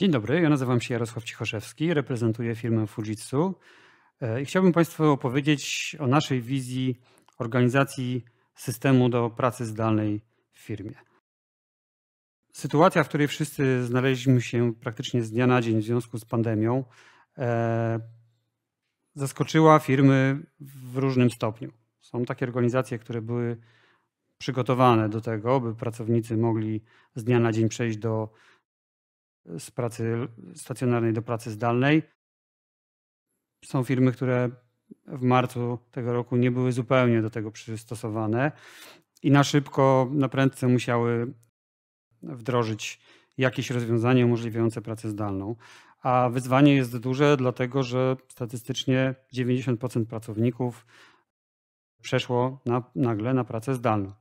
Dzień dobry, ja nazywam się Jarosław Cichoszewski, reprezentuję firmę Fujitsu e, i chciałbym Państwu opowiedzieć o naszej wizji organizacji systemu do pracy zdalnej w firmie. Sytuacja, w której wszyscy znaleźliśmy się praktycznie z dnia na dzień w związku z pandemią, e, zaskoczyła firmy w różnym stopniu. Są takie organizacje, które były przygotowane do tego, by pracownicy mogli z dnia na dzień przejść do z pracy stacjonarnej do pracy zdalnej. Są firmy, które w marcu tego roku nie były zupełnie do tego przystosowane i na szybko, na prędce musiały wdrożyć jakieś rozwiązanie umożliwiające pracę zdalną. A wyzwanie jest duże, dlatego że statystycznie 90% pracowników przeszło na, nagle na pracę zdalną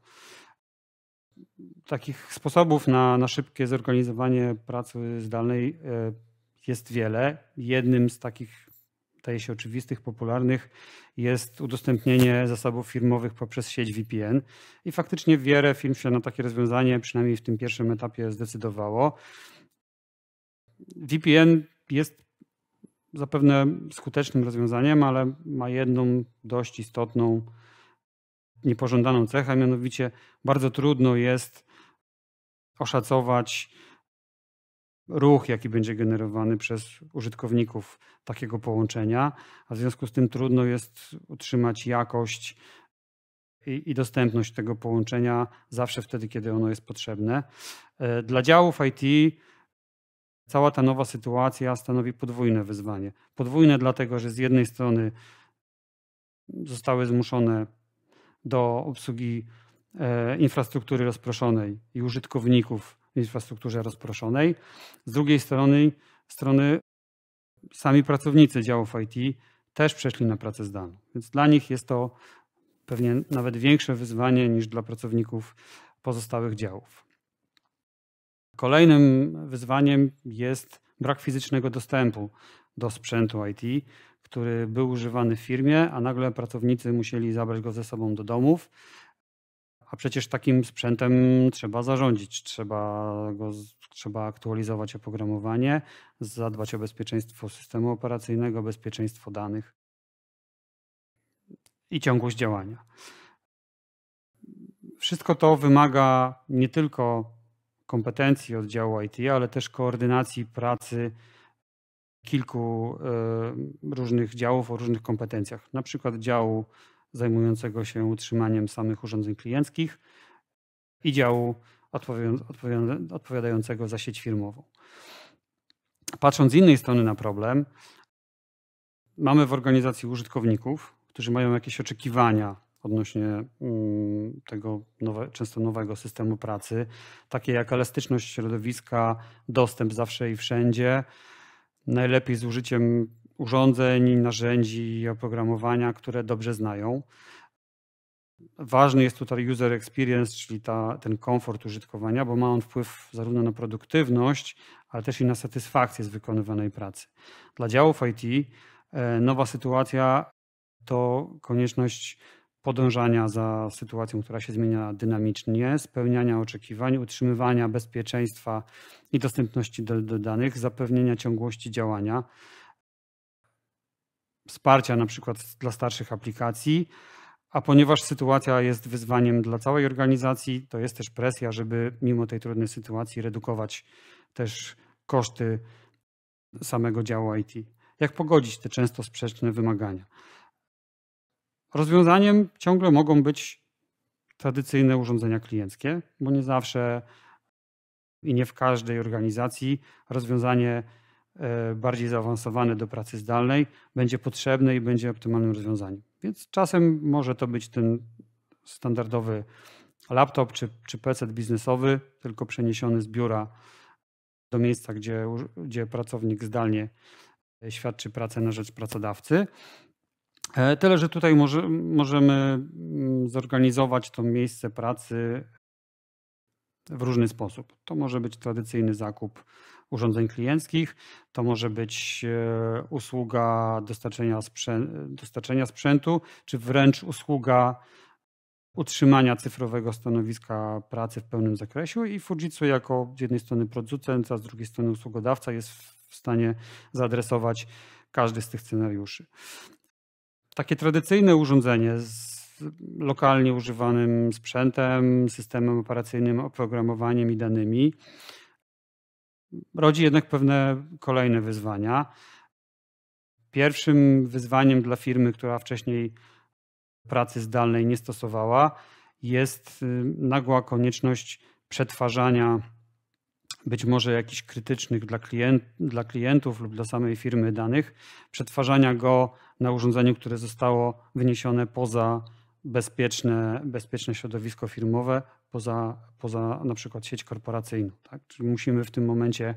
takich sposobów na, na szybkie zorganizowanie pracy zdalnej e, jest wiele. Jednym z takich, daje się oczywistych, popularnych jest udostępnienie zasobów firmowych poprzez sieć VPN. I faktycznie wiele firm się na takie rozwiązanie, przynajmniej w tym pierwszym etapie, zdecydowało. VPN jest zapewne skutecznym rozwiązaniem, ale ma jedną dość istotną niepożądaną cechę, mianowicie bardzo trudno jest oszacować ruch, jaki będzie generowany przez użytkowników takiego połączenia, a w związku z tym trudno jest utrzymać jakość i, dostępność tego połączenia zawsze wtedy, kiedy ono jest potrzebne. E, dla działów IT cała ta nowa sytuacja stanowi podwójne wyzwanie. Podwójne dlatego, że z jednej strony zostały zmuszone do obsługi e, infrastruktury rozproszonej i użytkowników w infrastrukturze rozproszonej. Z drugiej strony, strony sami pracownicy działów IT też przeszli na pracę zdalną, więc dla nich jest to pewnie nawet większe wyzwanie niż dla pracowników pozostałych działów. Kolejnym wyzwaniem jest brak fizycznego dostępu do sprzętu IT który był używany w firmie, a nagle pracownicy musieli zabrać go ze sobą do domów. A przecież takim sprzętem trzeba zarządzić, trzeba, go, trzeba aktualizować oprogramowanie, zadbać o bezpieczeństwo systemu operacyjnego, bezpieczeństwo danych i ciągłość działania. Wszystko to wymaga nie tylko kompetencji oddziału IT, ale też koordynacji pracy kilku e, różnych działów o różnych kompetencjach, na przykład działu zajmującego się utrzymaniem samych urządzeń klienckich i działu odpowiadającego za sieć firmową. Patrząc z innej strony na problem, mamy w organizacji użytkowników, którzy mają jakieś oczekiwania odnośnie mm, tego nowe, często nowego systemu pracy, takie jak elastyczność środowiska, dostęp zawsze i wszędzie, najlepiej z użyciem urządzeń, narzędzi i oprogramowania, które dobrze znają. Ważny jest tutaj user experience, czyli ta, ten komfort użytkowania, bo ma on wpływ zarówno na produktywność, ale też i na satysfakcję z wykonywanej pracy. Dla działów IT e, nowa sytuacja to konieczność podążania za sytuacją, która się zmienia dynamicznie, spełniania oczekiwań, utrzymywania bezpieczeństwa i dostępności do, do danych, zapewnienia ciągłości działania, wsparcia na przykład dla starszych aplikacji. A ponieważ sytuacja jest wyzwaniem dla całej organizacji, to jest też presja, żeby mimo tej trudnej sytuacji redukować też koszty samego działu IT. Jak pogodzić te często sprzeczne wymagania? Rozwiązaniem ciągle mogą być tradycyjne urządzenia klienckie, bo nie zawsze i nie w każdej organizacji rozwiązanie e, bardziej zaawansowane do pracy zdalnej będzie potrzebne i będzie optymalnym rozwiązaniem. Więc czasem może to być ten standardowy laptop czy, czy PC biznesowy, tylko przeniesiony z biura do miejsca, gdzie, gdzie pracownik zdalnie świadczy pracę na rzecz pracodawcy. E, tyle, że tutaj może, możemy mm, zorganizować to miejsce pracy w różny sposób. To może być tradycyjny zakup urządzeń klienckich, to może być e, usługa dostarczenia, sprzę dostarczenia sprzętu, czy wręcz usługa utrzymania cyfrowego stanowiska pracy w pełnym zakresie i Fujitsu jako z jednej strony producent, a z drugiej strony usługodawca jest w stanie zaadresować każdy z tych scenariuszy takie tradycyjne urządzenie z lokalnie używanym sprzętem, systemem operacyjnym, oprogramowaniem i danymi rodzi jednak pewne kolejne wyzwania. Pierwszym wyzwaniem dla firmy, która wcześniej pracy zdalnej nie stosowała, jest y, nagła konieczność przetwarzania być może jakichś krytycznych dla, klient, dla klientów lub dla samej firmy danych, przetwarzania go na urządzeniu, które zostało wyniesione poza bezpieczne, bezpieczne środowisko firmowe, poza, poza na przykład sieć korporacyjną. Tak? Czyli musimy w tym momencie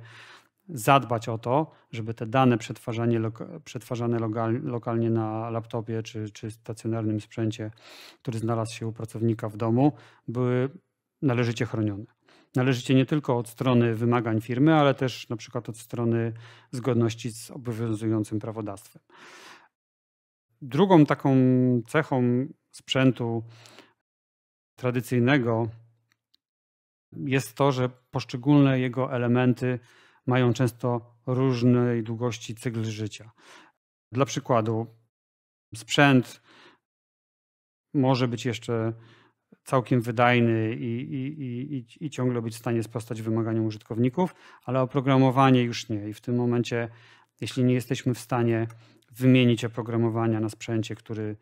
zadbać o to, żeby te dane przetwarzanie, przetwarzane lokalnie na laptopie czy, czy stacjonarnym sprzęcie, który znalazł się u pracownika w domu, były należycie chronione. Należycie nie tylko od strony wymagań firmy, ale też na przykład od strony zgodności z obowiązującym prawodawstwem. Drugą taką cechą sprzętu tradycyjnego jest to, że poszczególne jego elementy mają często różnej długości cykl życia. Dla przykładu, sprzęt może być jeszcze całkiem wydajny i, i, i, i, ciągle być w stanie sprostać wymaganiom użytkowników, ale oprogramowanie już nie. I w tym momencie, jeśli nie jesteśmy w stanie wymienić oprogramowania na sprzęcie, który,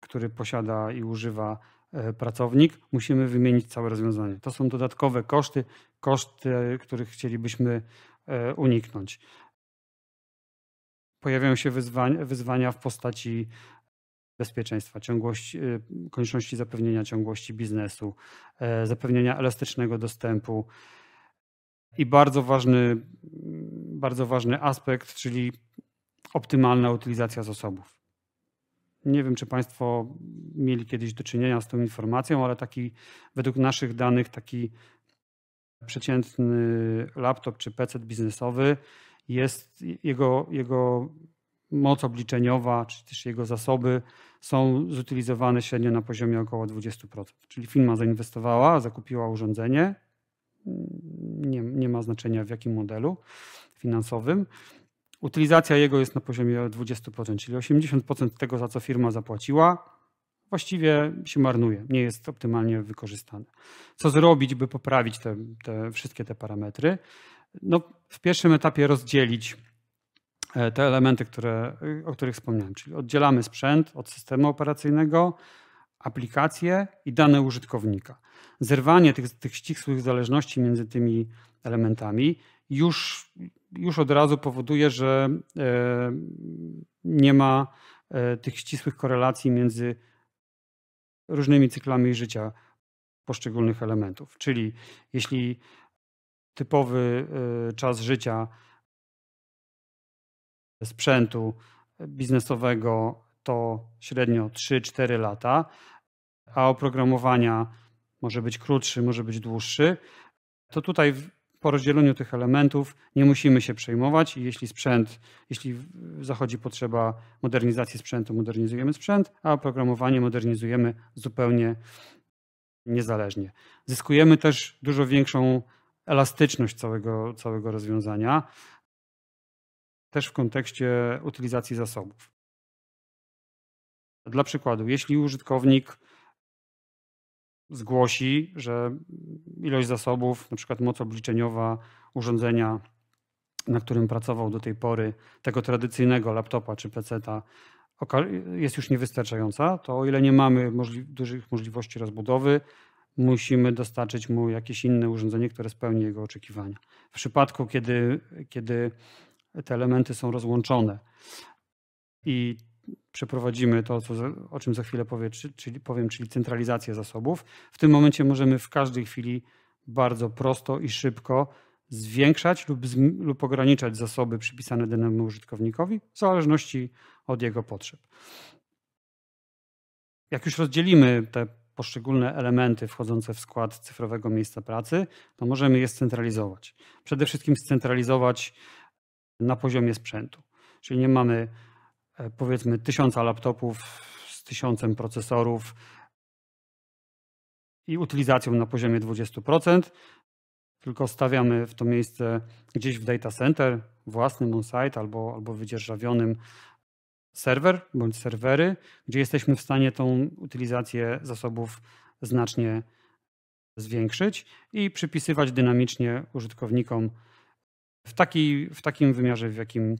który posiada i używa e, pracownik, musimy wymienić całe rozwiązanie. To są dodatkowe koszty, koszty, których chcielibyśmy e, uniknąć. Pojawiają się wyzwania, w postaci bezpieczeństwa, ciągłości, e, konieczności zapewnienia ciągłości biznesu, zapewnienia elastycznego dostępu. I bardzo ważny, bardzo ważny aspekt, czyli optymalna utylizacja zasobów. Nie wiem, czy Państwo mieli kiedyś do czynienia z tą informacją, ale taki według naszych danych taki przeciętny laptop czy PC biznesowy jest jego, jego moc obliczeniowa, czy też jego zasoby są zutylizowane średnio na poziomie około 20%. Czyli firma zainwestowała, zakupiła urządzenie, nie, nie ma znaczenia w jakim modelu finansowym, Utylizacja jego jest na poziomie 20%, czyli 80% tego, za co firma zapłaciła, właściwie się marnuje, nie jest optymalnie wykorzystane. Co zrobić, by poprawić te, te wszystkie te parametry? No, w pierwszym etapie rozdzielić e, te elementy, które, o których wspomniałem, czyli oddzielamy sprzęt od systemu operacyjnego, aplikacje i dane użytkownika. Zerwanie tych, tych ścisłych zależności między tymi elementami już już od razu powoduje, że e, nie ma e, tych ścisłych korelacji między różnymi cyklami życia poszczególnych elementów. Czyli jeśli typowy e, czas życia sprzętu biznesowego to średnio 3-4 lata, a oprogramowania może być krótszy, może być dłuższy, to tutaj po rozdzieleniu tych elementów nie musimy się przejmować i jeśli sprzęt, jeśli zachodzi potrzeba modernizacji sprzętu, modernizujemy sprzęt, a oprogramowanie modernizujemy zupełnie niezależnie. Zyskujemy też dużo większą elastyczność całego, całego rozwiązania, też w kontekście utylizacji zasobów. Dla przykładu, jeśli użytkownik zgłosi, że ilość zasobów, na przykład moc obliczeniowa urządzenia, na którym pracował do tej pory, tego tradycyjnego laptopa czy peceta, jest już niewystarczająca, to o ile nie mamy możli dużych możliwości rozbudowy, musimy dostarczyć mu jakieś inne urządzenie, które spełni jego oczekiwania. W przypadku, kiedy, kiedy te elementy są rozłączone i przeprowadzimy to, co, o czym za chwilę powie, czyli, powiem, czyli centralizację zasobów. W tym momencie możemy w każdej chwili bardzo prosto i szybko zwiększać lub, lub ograniczać zasoby przypisane danemu użytkownikowi w zależności od jego potrzeb. Jak już rozdzielimy te poszczególne elementy wchodzące w skład cyfrowego miejsca pracy, to możemy je scentralizować. Przede wszystkim scentralizować na poziomie sprzętu. Czyli nie mamy E, powiedzmy tysiąca laptopów z tysiącem procesorów i utylizacją na poziomie 20%, tylko stawiamy w to miejsce gdzieś w data center, własnym on-site albo, albo wydzierżawionym serwer bądź serwery, gdzie jesteśmy w stanie tą utylizację zasobów znacznie zwiększyć i przypisywać dynamicznie użytkownikom w, taki, w takim wymiarze, w jakim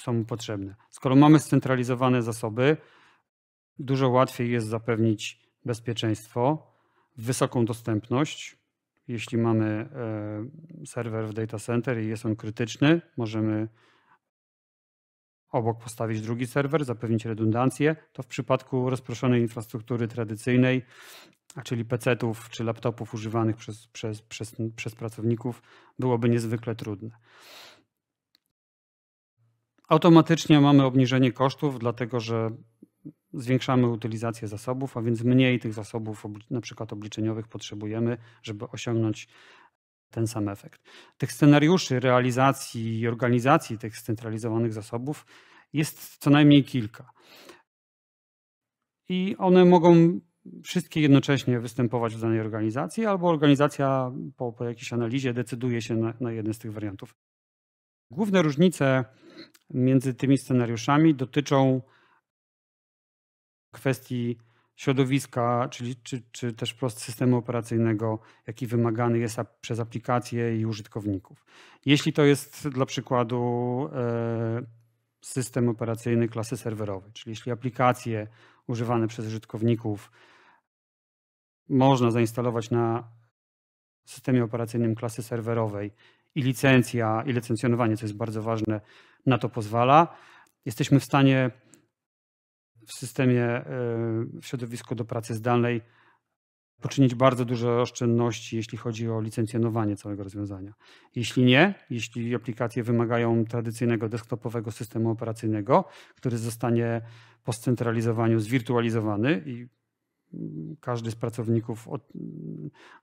są mu potrzebne. Skoro mamy scentralizowane zasoby, dużo łatwiej jest zapewnić bezpieczeństwo, wysoką dostępność. Jeśli mamy e, serwer w data center i jest on krytyczny, możemy obok postawić drugi serwer, zapewnić redundancję. To w przypadku rozproszonej infrastruktury tradycyjnej, czyli PC-ów czy laptopów używanych przez, przez, przez, przez pracowników, byłoby niezwykle trudne automatycznie mamy obniżenie kosztów, dlatego że zwiększamy utylizację zasobów, a więc mniej tych zasobów na przykład obliczeniowych potrzebujemy, żeby osiągnąć ten sam efekt. Tych scenariuszy realizacji i organizacji tych scentralizowanych zasobów jest co najmniej kilka. I one mogą wszystkie jednocześnie występować w danej organizacji, albo organizacja po, po jakiejś analizie decyduje się na, na jeden z tych wariantów. Główne różnice między tymi scenariuszami dotyczą kwestii środowiska, czyli czy, czy też wprost systemu operacyjnego, jaki wymagany jest przez aplikacje i użytkowników. Jeśli to jest dla przykładu e, system operacyjny klasy serwerowej, czyli jeśli aplikacje używane przez użytkowników można zainstalować na systemie operacyjnym klasy serwerowej i licencja i licencjonowanie, co jest bardzo ważne, na to pozwala. Jesteśmy w stanie w systemie, e, w środowisku do pracy zdalnej poczynić bardzo duże oszczędności, jeśli chodzi o licencjonowanie całego rozwiązania. Jeśli nie, jeśli aplikacje wymagają tradycyjnego desktopowego systemu operacyjnego, który zostanie po scentralizowaniu zwirtualizowany i każdy z pracowników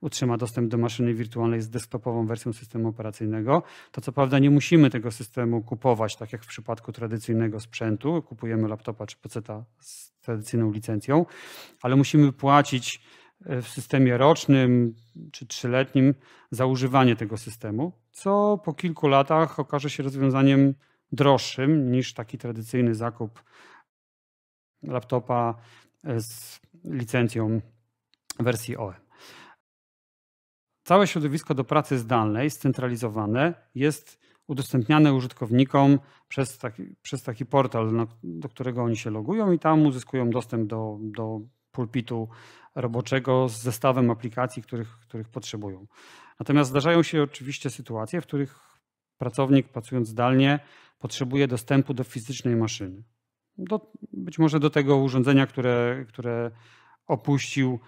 utrzyma dostęp do maszyny wirtualnej z desktopową wersją systemu operacyjnego. To co prawda nie musimy tego systemu kupować, tak jak w przypadku tradycyjnego sprzętu. Kupujemy laptopa czy peceta z tradycyjną licencją, ale musimy płacić e, w systemie rocznym czy trzyletnim za używanie tego systemu, co po kilku latach okaże się rozwiązaniem droższym niż taki tradycyjny zakup laptopa e, z licencją wersji OEM. Całe środowisko do pracy zdalnej, scentralizowane, jest udostępniane użytkownikom przez taki, przez taki portal, do którego oni się logują i tam uzyskują dostęp do, do pulpitu roboczego z zestawem aplikacji, których, których potrzebują. Natomiast zdarzają się oczywiście sytuacje, w których pracownik pracując zdalnie potrzebuje dostępu do fizycznej maszyny do, być może do tego urządzenia, które, które opuścił,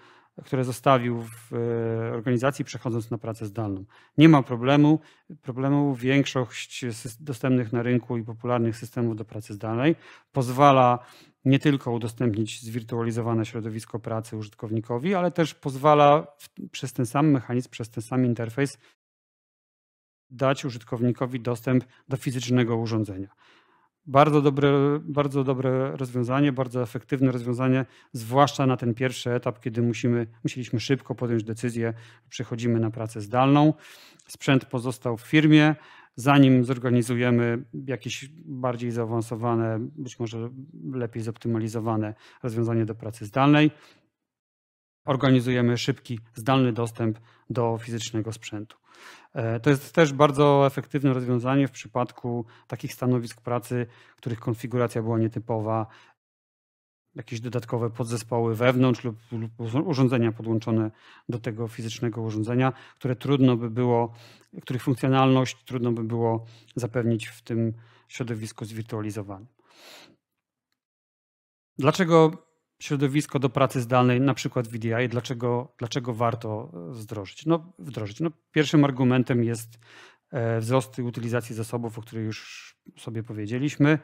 które zostawił w e, organizacji, przechodząc na pracę zdalną. Nie ma problemu. Problemu większość dostępnych na rynku i popularnych systemów do pracy zdalnej pozwala nie tylko udostępnić zwirtualizowane środowisko pracy użytkownikowi, ale też pozwala przez ten sam mechanizm, przez ten sam interfejs dać użytkownikowi dostęp do fizycznego urządzenia. Bardzo dobre, bardzo dobre rozwiązanie, bardzo efektywne rozwiązanie, zwłaszcza na ten pierwszy etap, kiedy musimy, musieliśmy szybko podjąć decyzję, przechodzimy na pracę zdalną. Sprzęt pozostał w firmie, zanim zorganizujemy jakieś bardziej zaawansowane, być może lepiej zoptymalizowane rozwiązanie do pracy zdalnej, organizujemy szybki, zdalny dostęp do fizycznego sprzętu. E, to jest też bardzo efektywne rozwiązanie w przypadku takich stanowisk pracy, których konfiguracja była nietypowa, jakieś dodatkowe podzespoły wewnątrz lub, lub, urządzenia podłączone do tego fizycznego urządzenia, które trudno by było, których funkcjonalność trudno by było zapewnić w tym środowisku zwirtualizowanym. Dlaczego środowisko do pracy zdalnej, na przykład VDI, dlaczego, dlaczego warto e, wdrożyć? No, wdrożyć? No, pierwszym argumentem jest e, wzrost utylizacji zasobów, o których już sobie powiedzieliśmy.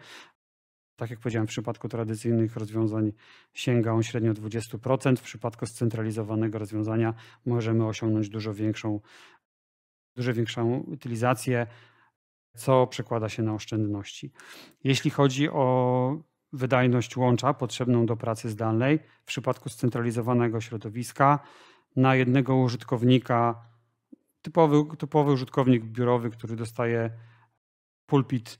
Tak jak powiedziałem, w przypadku tradycyjnych rozwiązań sięga on średnio 20%. W przypadku scentralizowanego rozwiązania możemy osiągnąć dużo większą, dużo większą utylizację, co przekłada się na oszczędności. Jeśli chodzi o wydajność łącza potrzebną do pracy zdalnej w przypadku scentralizowanego środowiska na jednego użytkownika, typowy, typowy użytkownik biurowy, który dostaje pulpit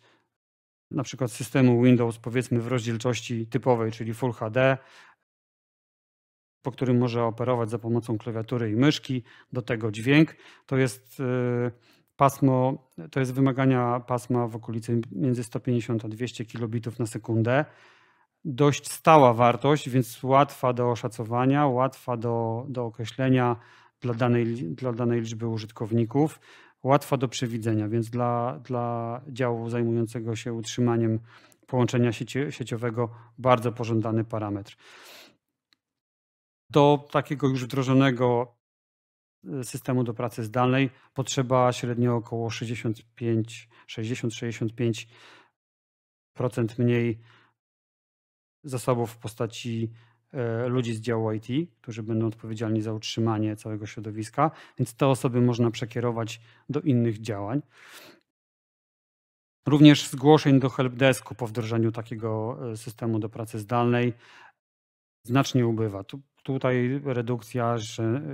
na przykład systemu Windows powiedzmy w rozdzielczości typowej, czyli Full HD, po którym może operować za pomocą klawiatury i myszki, do tego dźwięk, to jest y, pasmo, to jest wymagania pasma w okolicy między 150 a 200 kilobitów na sekundę. Dość stała wartość, więc łatwa do oszacowania, łatwa do, do określenia dla danej, dla danej liczby użytkowników, łatwa do przewidzenia, więc dla, dla działu zajmującego się utrzymaniem połączenia sieci, sieciowego bardzo pożądany parametr. Do takiego już wdrożonego systemu do pracy zdalnej potrzeba średnio około 65-60-65% mniej zasobów w postaci e, ludzi z działu IT, którzy będą odpowiedzialni za utrzymanie całego środowiska, więc te osoby można przekierować do innych działań. Również zgłoszeń do helpdesku po wdrożeniu takiego e, systemu do pracy zdalnej znacznie ubywa. Tu, tutaj redukcja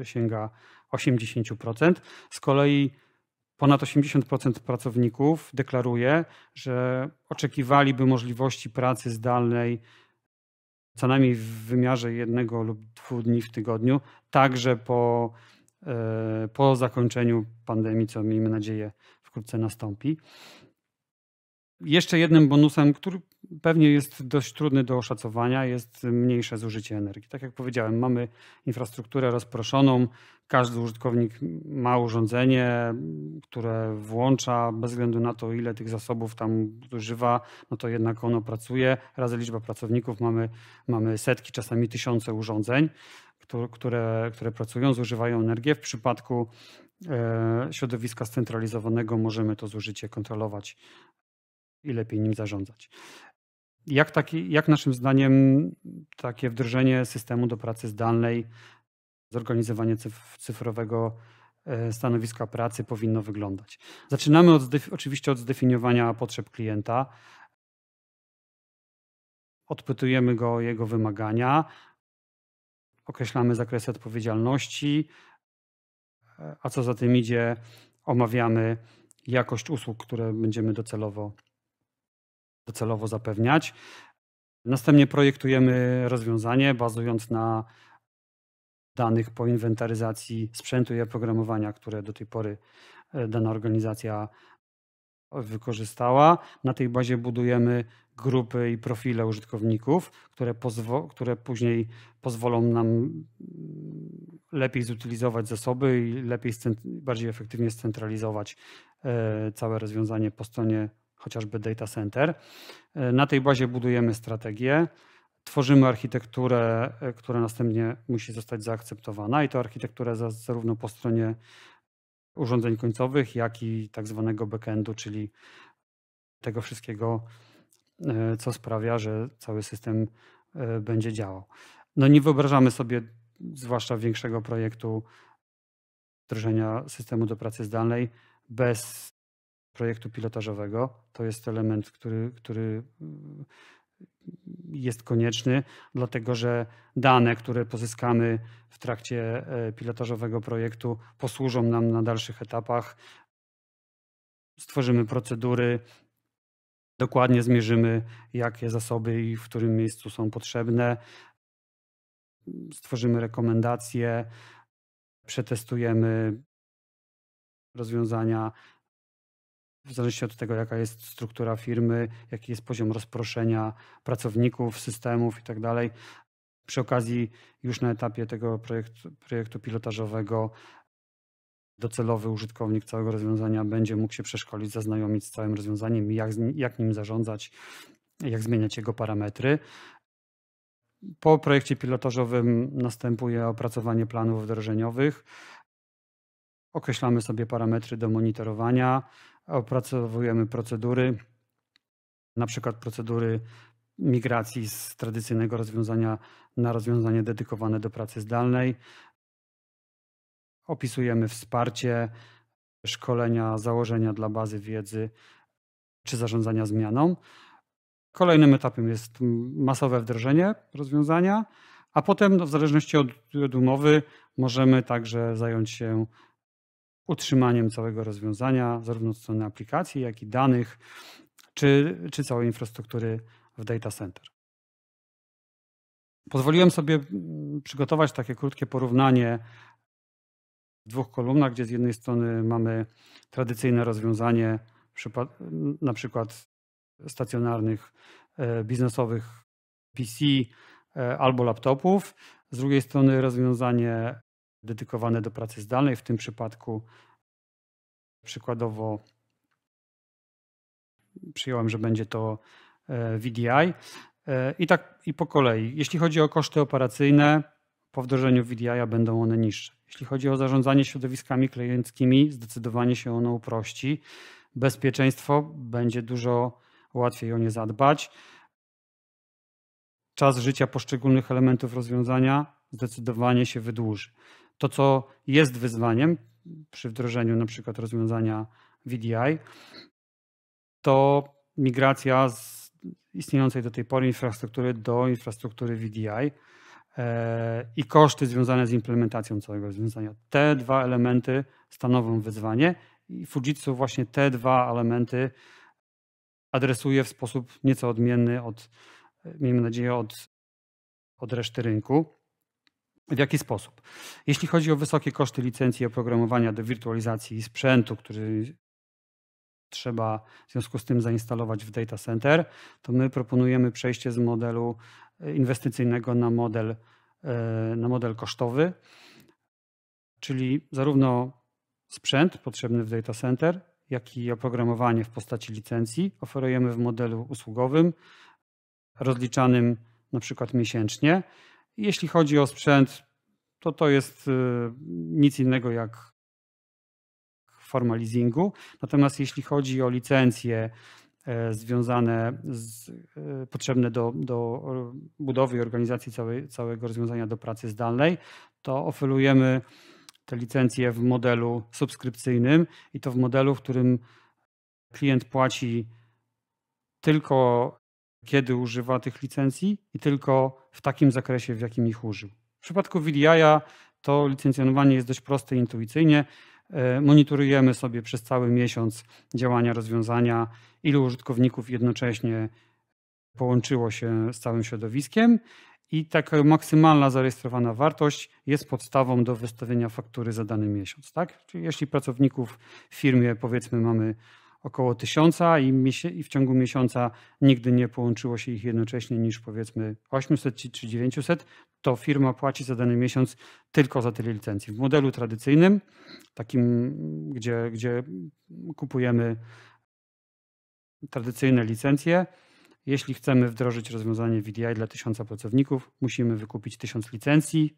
sięga 80%. Z kolei ponad 80% pracowników deklaruje, że oczekiwaliby możliwości pracy zdalnej co najmniej w wymiarze jednego lub dwóch dni w tygodniu, także po, e, po zakończeniu pandemii, co miejmy nadzieję wkrótce nastąpi. Jeszcze jednym bonusem, który pewnie jest dość trudny do oszacowania, jest mniejsze zużycie energii. Tak jak powiedziałem, mamy infrastrukturę rozproszoną, każdy użytkownik ma urządzenie, które włącza bez względu na to, ile tych zasobów tam zużywa, no to jednak ono pracuje. Razy liczba pracowników mamy, mamy setki, czasami tysiące urządzeń. Które, które pracują, zużywają energię. W przypadku e, środowiska scentralizowanego możemy to zużycie kontrolować i lepiej nim zarządzać. Jak, taki, jak naszym zdaniem takie wdrożenie systemu do pracy zdalnej, zorganizowanie cyf cyfrowego e, stanowiska pracy powinno wyglądać? Zaczynamy od oczywiście od zdefiniowania potrzeb klienta. Odpytujemy go o jego wymagania, określamy zakres odpowiedzialności, e, a co za tym idzie, omawiamy jakość usług, które będziemy docelowo docelowo zapewniać. Następnie projektujemy rozwiązanie bazując na danych po inwentaryzacji sprzętu i oprogramowania, które do tej pory e, dana organizacja wykorzystała. Na tej bazie budujemy grupy i profile użytkowników, które, które później pozwolą nam mm, lepiej zutylizować zasoby i lepiej, bardziej efektywnie scentralizować e, całe rozwiązanie po stronie chociażby data center. E, na tej bazie budujemy strategię, tworzymy architekturę, e, która następnie musi zostać zaakceptowana i to architekturę zarówno po stronie urządzeń końcowych, jak i tak zwanego backendu, czyli tego wszystkiego, e, co sprawia, że cały system będzie działał. No nie wyobrażamy sobie, zwłaszcza większego projektu wdrożenia systemu do pracy zdalnej, bez projektu pilotażowego. To jest element, który, który mm, jest konieczny, dlatego że dane, które pozyskamy w trakcie e, pilotażowego projektu, posłużą nam na dalszych etapach. Stworzymy procedury, dokładnie zmierzymy, jakie zasoby i w którym miejscu są potrzebne. Stworzymy rekomendacje, przetestujemy rozwiązania w zależności od tego, jaka jest struktura firmy, jaki jest poziom rozproszenia pracowników, systemów itd. Tak przy okazji, już na etapie tego projektu, projektu pilotażowego, docelowy użytkownik całego rozwiązania będzie mógł się przeszkolić, zaznajomić z całym rozwiązaniem i jak, jak nim zarządzać, jak zmieniać jego parametry. Po projekcie pilotażowym następuje opracowanie planów wdrożeniowych. Określamy sobie parametry do monitorowania, opracowujemy procedury, na przykład procedury migracji z tradycyjnego rozwiązania na rozwiązanie dedykowane do pracy zdalnej. Opisujemy wsparcie, szkolenia, założenia dla bazy wiedzy czy zarządzania zmianą. Kolejnym etapem jest masowe wdrożenie rozwiązania, a potem no, w zależności od, od umowy możemy także zająć się utrzymaniem całego rozwiązania, zarówno od strony aplikacji, jak i danych, czy, czy całej infrastruktury w data center. Pozwoliłem sobie mm, przygotować takie krótkie porównanie w dwóch kolumnach, gdzie z jednej strony mamy tradycyjne rozwiązanie mm, na przykład stacjonarnych, e, biznesowych PC e, albo laptopów, z drugiej strony rozwiązanie dedykowane do pracy zdalnej. W tym przypadku przykładowo przyjąłem, że będzie to e, VDI. E, I tak i po kolei. Jeśli chodzi o koszty operacyjne, po wdrożeniu VDI będą one niższe. Jeśli chodzi o zarządzanie środowiskami klienckimi, zdecydowanie się ono uprości. Bezpieczeństwo będzie dużo łatwiej o nie zadbać. Czas życia poszczególnych elementów rozwiązania zdecydowanie się wydłuży. To, co jest wyzwaniem przy wdrożeniu na przykład rozwiązania VDI, to migracja z istniejącej do tej pory infrastruktury do infrastruktury VDI e, i koszty związane z implementacją całego rozwiązania. Te dwa elementy stanowią wyzwanie i Fujitsu właśnie te dwa elementy adresuje w sposób nieco odmienny od, e, miejmy nadzieję, od, od reszty rynku. W jaki sposób? Jeśli chodzi o wysokie koszty licencji oprogramowania do wirtualizacji i sprzętu, który trzeba w związku z tym zainstalować w data center, to my proponujemy przejście z modelu e, inwestycyjnego na model, e, na model kosztowy, czyli zarówno sprzęt potrzebny w data center, jak i oprogramowanie w postaci licencji oferujemy w modelu usługowym, rozliczanym na przykład miesięcznie. Jeśli chodzi o sprzęt, to to jest y, nic innego jak forma leasingu. Natomiast jeśli chodzi o licencje e, związane z, e, potrzebne do, do budowy i organizacji całej, całego rozwiązania do pracy zdalnej, to oferujemy te licencje w modelu subskrypcyjnym i to w modelu, w którym klient płaci tylko kiedy używa tych licencji i tylko w takim zakresie, w jakim ich użył. W przypadku VDI to licencjonowanie jest dość proste intuicyjnie. E, monitorujemy sobie przez cały miesiąc działania rozwiązania, ilu użytkowników jednocześnie połączyło się z całym środowiskiem i taka maksymalna zarejestrowana wartość jest podstawą do wystawienia faktury za dany miesiąc. Tak? Czyli jeśli pracowników w firmie powiedzmy mamy około tysiąca i, w ciągu miesiąca nigdy nie połączyło się ich jednocześnie niż powiedzmy 800 czy 900, to firma płaci za dany miesiąc tylko za tyle licencji. W modelu tradycyjnym, takim, gdzie, gdzie kupujemy tradycyjne licencje, jeśli chcemy wdrożyć rozwiązanie VDI dla tysiąca pracowników, musimy wykupić tysiąc licencji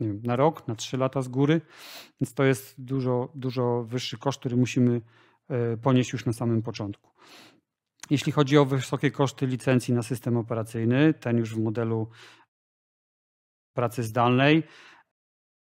wiem, na rok, na trzy lata z góry, więc to jest dużo, dużo wyższy koszt, który musimy E, ponieść już na samym początku. Jeśli chodzi o wysokie koszty licencji na system operacyjny, ten już w modelu pracy zdalnej,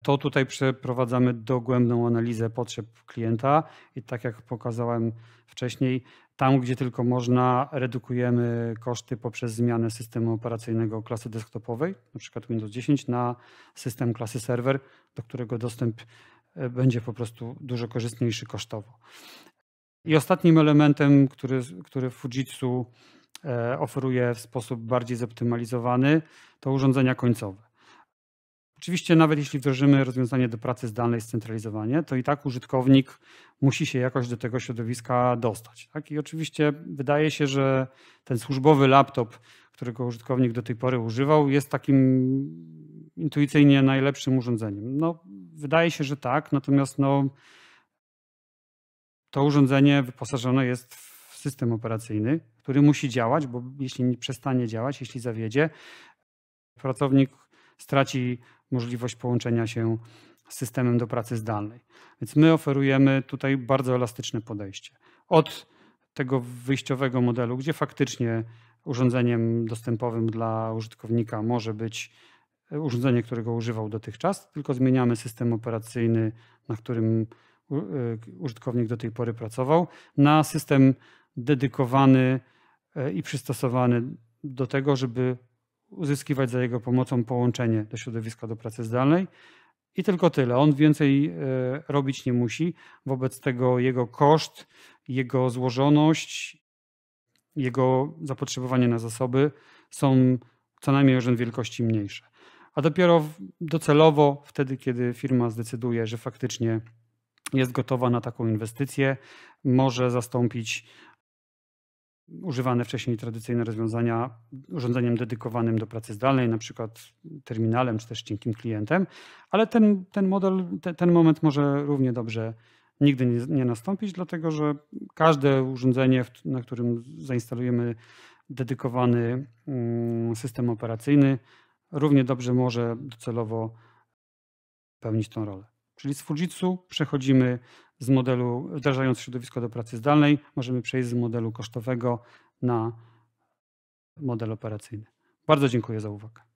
to tutaj przeprowadzamy dogłębną analizę potrzeb klienta i tak jak pokazałem wcześniej, tam gdzie tylko można redukujemy koszty poprzez zmianę systemu operacyjnego klasy desktopowej, np. Windows 10 na system klasy serwer, do którego dostęp e, będzie po prostu dużo korzystniejszy kosztowo. I ostatnim elementem, który, który Fujitsu e, oferuje w sposób bardziej zoptymalizowany, to urządzenia końcowe. Oczywiście, nawet jeśli wdrożymy rozwiązanie do pracy zdalnej, scentralizowanie, to i tak użytkownik musi się jakoś do tego środowiska dostać. Tak? I oczywiście wydaje się, że ten służbowy laptop, którego użytkownik do tej pory używał, jest takim intuicyjnie najlepszym urządzeniem. No, wydaje się, że tak, natomiast no, to urządzenie wyposażone jest w system operacyjny, który musi działać, bo jeśli nie przestanie działać, jeśli zawiedzie, pracownik straci możliwość połączenia się z systemem do pracy zdalnej. Więc my oferujemy tutaj bardzo elastyczne podejście. Od tego wyjściowego modelu, gdzie faktycznie urządzeniem dostępowym dla użytkownika może być e, urządzenie, którego używał dotychczas, tylko zmieniamy system operacyjny, na którym Y, użytkownik do tej pory pracował, na system dedykowany e, i przystosowany do tego, żeby uzyskiwać za jego pomocą połączenie do środowiska do pracy zdalnej. I tylko tyle. On więcej e, robić nie musi. Wobec tego jego koszt, jego złożoność, jego zapotrzebowanie na zasoby są co najmniej w wielkości mniejsze. A dopiero docelowo, wtedy, kiedy firma zdecyduje, że faktycznie jest gotowa na taką inwestycję, może zastąpić używane wcześniej tradycyjne rozwiązania urządzeniem dedykowanym do pracy zdalnej, na przykład terminalem czy też cienkim klientem, ale ten, ten model, te, ten moment może równie dobrze nigdy nie, nie nastąpić, dlatego że każde urządzenie, na którym zainstalujemy dedykowany mm, system operacyjny, równie dobrze może docelowo pełnić tą rolę. Czyli z Fujitsu przechodzimy z modelu, wdrażając środowisko do pracy zdalnej, możemy przejść z modelu kosztowego na model operacyjny. Bardzo dziękuję za uwagę.